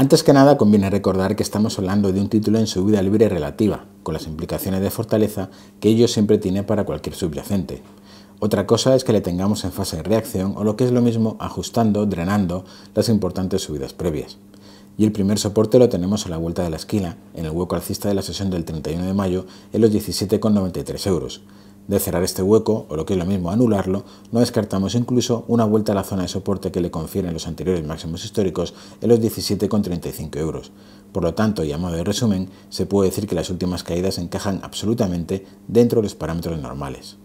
Antes que nada, conviene recordar que estamos hablando de un título en subida libre relativa, con las implicaciones de fortaleza que ello siempre tiene para cualquier subyacente. Otra cosa es que le tengamos en fase de reacción o lo que es lo mismo ajustando, drenando las importantes subidas previas. Y el primer soporte lo tenemos a la vuelta de la esquina, en el hueco alcista de la sesión del 31 de mayo, en los 17,93 euros. De cerrar este hueco, o lo que es lo mismo, anularlo, no descartamos incluso una vuelta a la zona de soporte que le confieren los anteriores máximos históricos en los 17,35 euros. Por lo tanto, y a modo de resumen, se puede decir que las últimas caídas encajan absolutamente dentro de los parámetros normales.